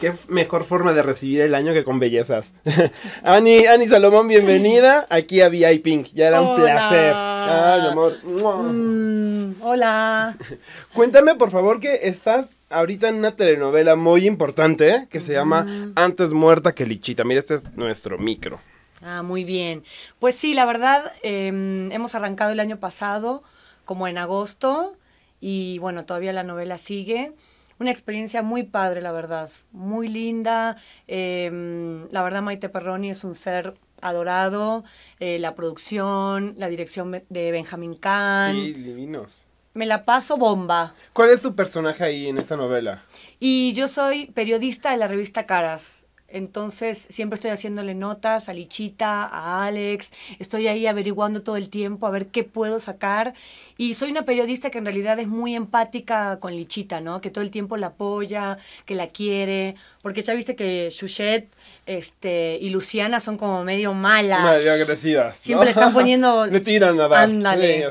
Qué mejor forma de recibir el año que con bellezas. Ani, Salomón, bienvenida aquí a VI Pink. Ya era un placer. Ay, amor. Mm, hola. Cuéntame, por favor, que estás ahorita en una telenovela muy importante que se llama mm. Antes muerta que lichita. Mira, este es nuestro micro. Ah, muy bien. Pues sí, la verdad, em, hemos arrancado el año pasado, como en agosto, y bueno, todavía la novela sigue. Una experiencia muy padre, la verdad, muy linda. Em, la verdad, Maite Perroni es un ser adorado. Eh, la producción, la dirección de Benjamín Kahn. Sí, divinos. Me la paso bomba. ¿Cuál es tu personaje ahí en esta novela? Y yo soy periodista de la revista Caras. Entonces siempre estoy haciéndole notas a Lichita, a Alex, estoy ahí averiguando todo el tiempo a ver qué puedo sacar. Y soy una periodista que en realidad es muy empática con Lichita, ¿no? Que todo el tiempo la apoya, que la quiere, porque ya viste que Chuchet este, y Luciana son como medio malas. Medio agresivas. Siempre le están poniendo... le tiran a dar. Ándale.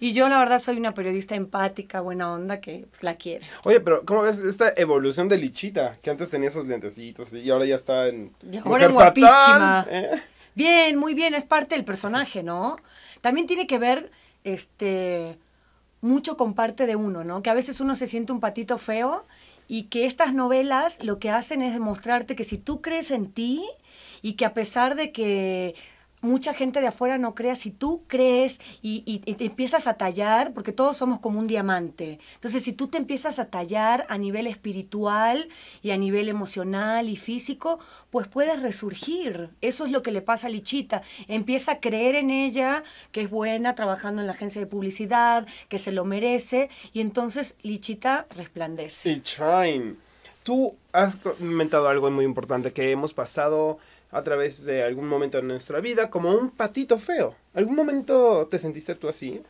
y yo la verdad soy una periodista empática, buena onda, que pues, la quiere. Oye, pero ¿cómo ves esta evolución de Lichita? Que antes tenía esos lentecitos y ahora ya está en... ahora es guapísima. ¿eh? Bien, muy bien, es parte del personaje, ¿no? También tiene que ver, este, mucho con parte de uno, ¿no? Que a veces uno se siente un patito feo y que estas novelas lo que hacen es demostrarte que si tú crees en ti y que a pesar de que mucha gente de afuera no crea, si tú crees y, te empiezas a tallar, porque todos somos como un diamante, entonces si tú te empiezas a tallar a nivel espiritual y a nivel emocional y físico, pues puedes resurgir. Eso es lo que le pasa a Lichita. Empieza a creer en ella, que es buena trabajando en la agencia de publicidad, que se lo merece, y entonces Lichita resplandece. Y tú has comentado algo muy importante, que hemos pasado a través de algún momento de nuestra vida como un patito feo. ¿Algún momento te sentiste tú así?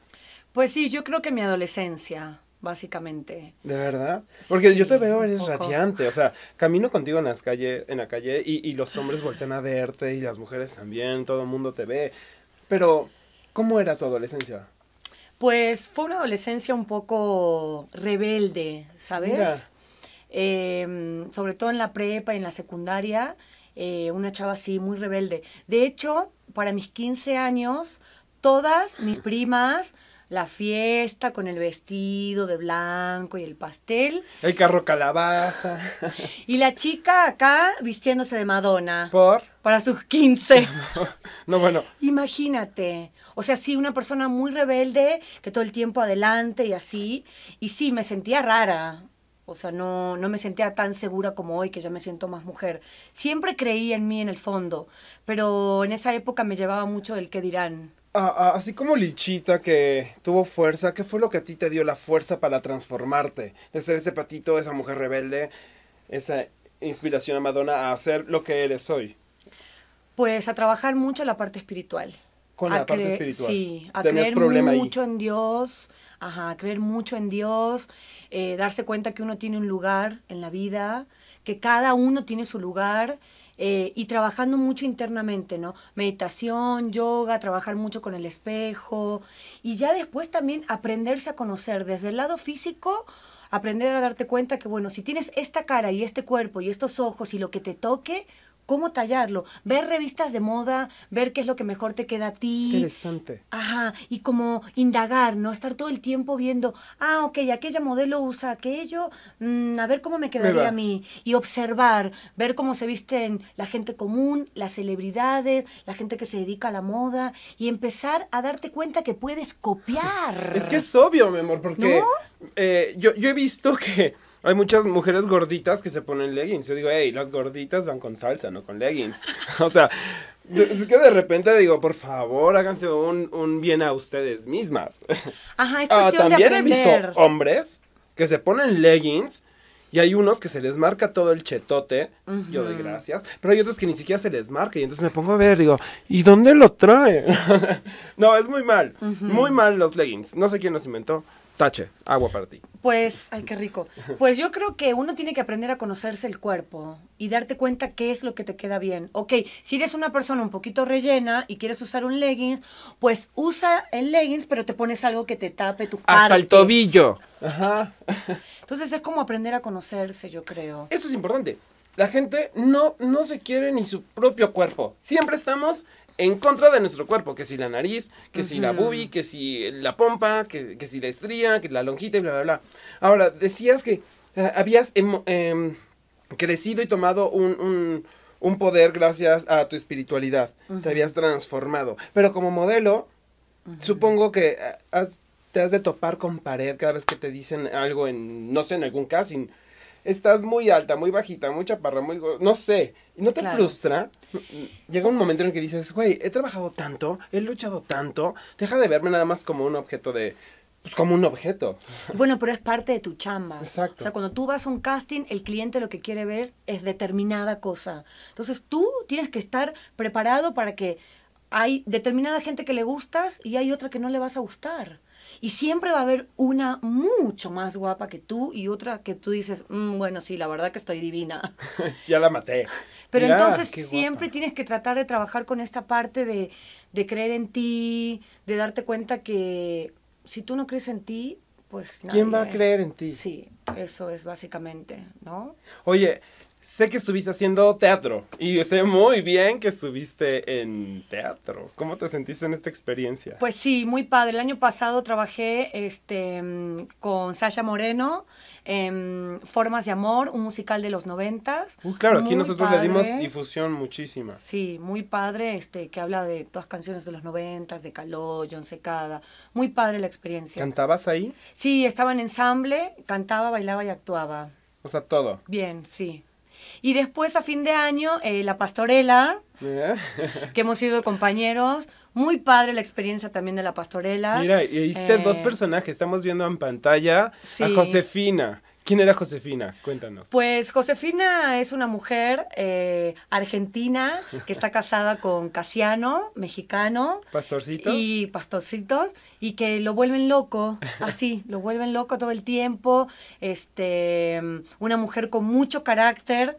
Pues sí, yo creo que mi adolescencia, básicamente. ¿De verdad? Porque yo te veo, eres radiante, o sea, camino contigo en, en la calle y, los hombres voltean a verte y las mujeres también, todo el mundo te ve. Pero, ¿cómo era tu adolescencia? Pues fue una adolescencia un poco rebelde, ¿sabes? Em, sobre todo en la prepa y en la secundaria. Eh, una chava así muy rebelde. De hecho, para mis 15 años, todas mis primas, la fiesta con el vestido de blanco y el pastel. El carro calabaza. Y la chica acá vistiéndose de Madonna. ¿Por? Para sus 15. No, bueno. Imagínate. O sea, sí, una persona muy rebelde, que todo el tiempo adelante y así. Y sí, me sentía rara. O sea, no, me sentía tan segura como hoy, que ya me siento más mujer. Siempre creí en mí en el fondo, pero en esa época me llevaba mucho el qué dirán. Ah, ah, así como Lichita que tuvo fuerza, ¿qué fue lo que a ti te dio la fuerza para transformarte? De ser ese patito, esa mujer rebelde, esa inspiración a Madonna a hacer lo que eres hoy. Pues a trabajar mucho la parte espiritual con a la parte espiritual. Sí, creer mucho en Dios, ajá, a creer mucho en Dios, eh, darse cuenta que uno tiene un lugar en la vida, que cada uno tiene su lugar. Eh, y trabajando mucho internamente, ¿no? Meditación, yoga, trabajar mucho con el espejo y ya después también aprenderse a conocer desde el lado físico, aprender a darte cuenta que, bueno, si tienes esta cara y este cuerpo y estos ojos y lo que te toque, cómo tallarlo, ver revistas de moda, ver qué es lo que mejor te queda a ti. Interesante. Ajá, y como indagar, ¿no? Estar todo el tiempo viendo, ah, ok, aquella modelo usa aquello, mm, a ver cómo me quedaría a mí. Y observar, ver cómo se visten la gente común, las celebridades, la gente que se dedica a la moda, y empezar a darte cuenta que puedes copiar. es que es obvio, mi amor, porque eh, yo, yo he visto que hay muchas mujeres gorditas que se ponen leggings. Yo digo, hey, las gorditas van con salsa, no con leggings. o sea, es que de repente digo, por favor, háganse un, bien a ustedes mismas. Ajá, es ah, También he visto hombres que se ponen leggings y hay unos que se les marca todo el chetote. Yo de gracias. Pero hay otros que ni siquiera se les marca. Y entonces me pongo a ver, digo, ¿y dónde lo trae? no, es muy mal. Muy mal los leggings. No sé quién los inventó. Tache, agua para ti. Pues, ay, qué rico. Pues yo creo que uno tiene que aprender a conocerse el cuerpo y darte cuenta qué es lo que te queda bien. Ok, si eres una persona un poquito rellena y quieres usar un leggings, pues usa el leggings, pero te pones algo que te tape tu Hasta el tobillo. Ajá. Entonces es como aprender a conocerse, yo creo. Eso es importante. La gente no, no se quiere ni su propio cuerpo. Siempre estamos en contra de nuestro cuerpo, que si la nariz, que si la bubi, que si la pompa, que, si la estría, que la lonjita y bla, bla, bla. Ahora, decías que eh, habías em, em, crecido y tomado un, poder gracias a tu espiritualidad, te habías transformado, pero como modelo, supongo que eh, te has de topar con pared cada vez que te dicen algo en, no sé, en algún casting estás muy alta, muy bajita, muy chaparra, muy no sé, ¿no te frustra? Llega un momento en el que dices, güey, he trabajado tanto, he luchado tanto, deja de verme nada más como un objeto de pues como un objeto. Bueno, pero es parte de tu chamba. Exacto. O sea, cuando tú vas a un casting, el cliente lo que quiere ver es determinada cosa. Entonces tú tienes que estar preparado para que hay determinada gente que le gustas y hay otra que no le vas a gustar. Y siempre va a haber una mucho más guapa que tú y otra que tú dices, mm, bueno, sí, la verdad que estoy divina. ya la maté. Pero entonces siempre tienes que tratar de trabajar con esta parte de, de creer en ti, de darte cuenta que si tú no crees en ti, pues... ¿Quién va a creer en ti? Sí, eso es básicamente, ¿no? Oye, sé que estuviste haciendo teatro y sé muy bien que estuviste en teatro. ¿Cómo te sentiste en esta experiencia? Pues sí, muy padre. El año pasado trabajé este, con Sasha Moreno en Formas de Amor, un musical de los noventas. Uh, claro, aquí nosotros le dimos difusión muchísima. Sí, muy padre, este, que habla de todas canciones de los noventas, de Caló, John Secada. Muy padre la experiencia. ¿Cantabas ahí? Sí, estaba en ensamble, cantaba, bailaba y actuaba. O sea, todo. Bien, sí. Y después a fin de año, eh, la pastorela, que hemos sido compañeros. Muy padre la experiencia también de la pastorela. Mira, hiciste dos eh, personajes. Estamos viendo en pantalla a Josefina ¿Quién era Josefina? Cuéntanos. Pues Josefina es una mujer eh, argentina que está casada con Casiano, mexicano. Pastorcitos. Y pastorcitos, y que lo vuelven loco, así, lo vuelven loco todo el tiempo. Este, una mujer con mucho carácter,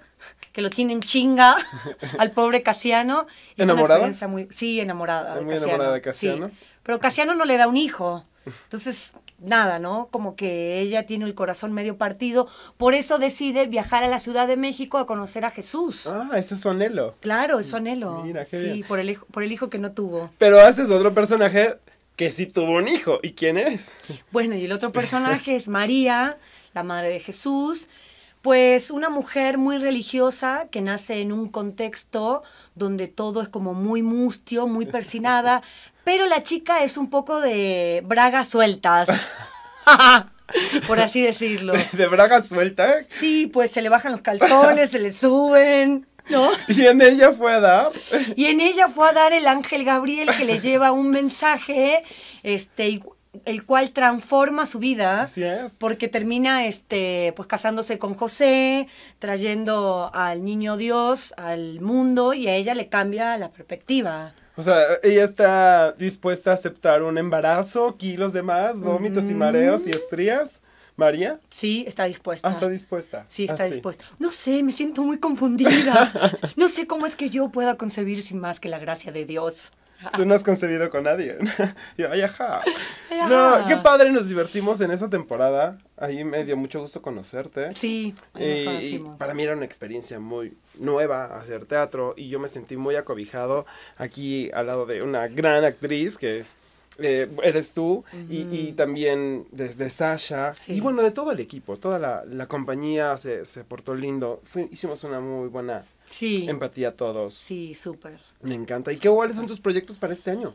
que lo tienen chinga al pobre Casiano. ¿Enamorada? Una muy, sí, enamorada. enamorada de Casiano. Pero Casiano no le da un hijo. Entonces, nada, ¿no? Como que ella tiene el corazón medio partido, por eso decide viajar a la Ciudad de México a conocer a Jesús. Ah, ese es su anhelo. Claro, es su anhelo. Mira, qué sí, por el por el hijo que no tuvo. Pero haces otro personaje que sí tuvo un hijo, ¿y quién es? Bueno, y el otro personaje es María, la madre de Jesús. Pues una mujer muy religiosa que nace en un contexto donde todo es como muy mustio, muy persinada. pero la chica es un poco de bragas sueltas. por así decirlo. ¿De bragas sueltas? Sí, pues se le bajan los calzones, se le suben. ¿No? Y en ella fue a dar. Y en ella fue a dar el ángel Gabriel que le lleva un mensaje, este, el cual transforma su vida. Así es. Porque termina, este, pues casándose con José, trayendo al niño Dios al mundo y a ella le cambia la perspectiva. O sea, ella está dispuesta a aceptar un embarazo, kilos de más, vómitos y mm. mareos y estrías. María? Sí, está dispuesta. Ah, está dispuesta. Sí, está ah, dispuesta. No sé, me siento muy confundida. no sé cómo es que yo pueda concebir sin más que la gracia de Dios. Tú no has concebido con nadie. yo, ay, ajá. No, qué padre, nos divertimos en esa temporada. Ahí me dio mucho gusto conocerte. Sí, y, para mí era una experiencia muy nueva hacer teatro y yo me sentí muy acobijado aquí al lado de una gran actriz que es eh, eres tú y, también desde Sasha y bueno de todo el equipo toda la, compañía se, portó lindo hicimos una muy buena Sí. Empatía a todos. Sí, súper. Me encanta. ¿Y qué cuáles son tus proyectos para este año?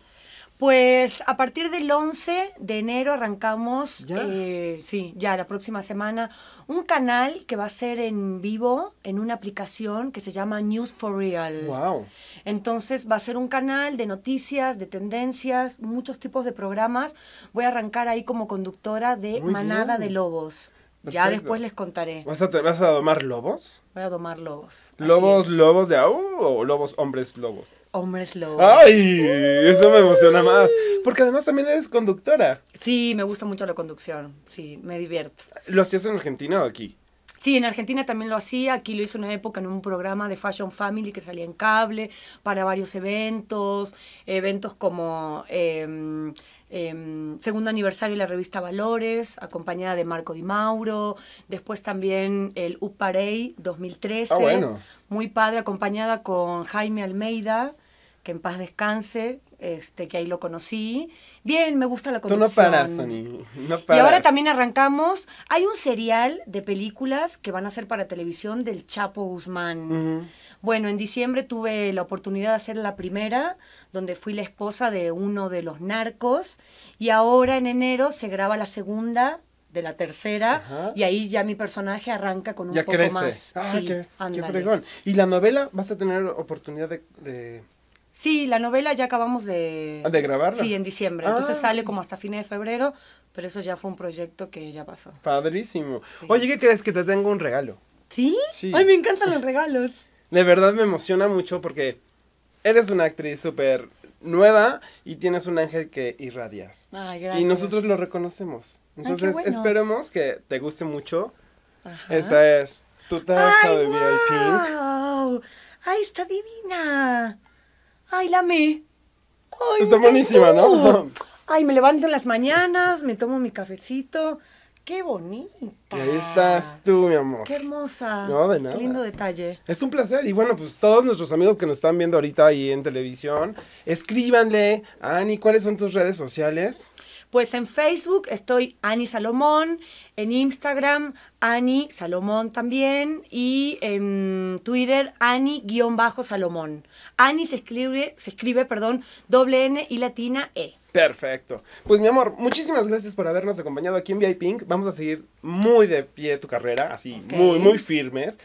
Pues a partir del 11 de enero arrancamos, ¿Ya? Eh, sí, ya la próxima semana, un canal que va a ser en vivo en una aplicación que se llama News for Real. Wow. Entonces va a ser un canal de noticias, de tendencias, muchos tipos de programas. Voy a arrancar ahí como conductora de Manada de Lobos. Ya después les contaré. ¿Vas a, ¿Vas a domar lobos? Voy a domar lobos. ¿Lobos, lobos de AU uh, o lobos, hombres lobos? Hombres lobos. ¡Ay! Eso me emociona más. Porque además también eres conductora. Sí, me gusta mucho la conducción. Sí, me divierto. ¿Lo hacías en Argentina o aquí? Sí, en Argentina también lo hacía, aquí lo hice una época en un programa de Fashion Family que salía en cable para varios eventos, eventos como em, Em, segundo aniversario de la revista Valores, acompañada de Marco Di Mauro, después también el Uparei 2013, ah, muy padre, acompañada con Jaime Almeida, que en paz descanse, este, que ahí lo conocí. Bien, me gusta la conducción. Tú no paras, No Y ahora también arrancamos. Hay un serial de películas que van a ser para televisión del Chapo Guzmán. Bueno, en diciembre tuve la oportunidad de hacer la primera, donde fui la esposa de uno de los narcos, y ahora en enero se graba la segunda de la tercera y ahí ya mi personaje arranca con un poco más. Ah, qué, fregón. Y la novela vas a tener oportunidad de, Sí, la novela ya acabamos de... ¿De grabarla? Sí, en diciembre. Entonces ah. sale como hasta fines de febrero, pero eso ya fue un proyecto que ya pasó. Padrísimo. Oye, ¿qué crees? Que te tengo un regalo. ¿Sí? sí. Ay, me encantan los regalos de verdad me emociona mucho porque eres una actriz súper nueva y tienes un ángel que irradias. Y nosotros lo reconocemos. Entonces, esperemos que te guste mucho. Ajá. Esa es tu taza de wow. VIP. ¡Ay, está divina! ¡Ay, la amé! Ay, está buenísima, ¿no? Ay, me levanto en las mañanas, me tomo mi cafecito, ¡Qué bonita! ahí estás tú, mi amor. ¡Qué hermosa! No, de nada. Qué lindo detalle. Es un placer. Y bueno, pues todos nuestros amigos que nos están viendo ahorita ahí en televisión, escríbanle. Ani, ¿cuáles son tus redes sociales? Pues en Facebook estoy Ani Salomón, en Instagram Ani Salomón también y en Twitter Ani-Salomón. Ani se escribe, se escribe, perdón, doble N y latina E. Perfecto. Pues mi amor, muchísimas gracias por habernos acompañado aquí en VIP. Vamos a seguir muy de pie tu carrera, así, muy, muy firmes.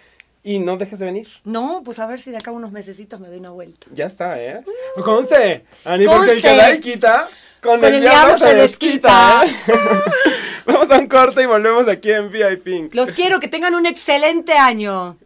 Y no dejes de venir. No, pues a ver si de acá unos mesecitos me doy una vuelta. Ya está, ¿eh? Conste, Ani, porque el que quita con, el, se, ¿eh? Vamos a un corte y volvemos aquí en VIP. Los quiero, que tengan un excelente año.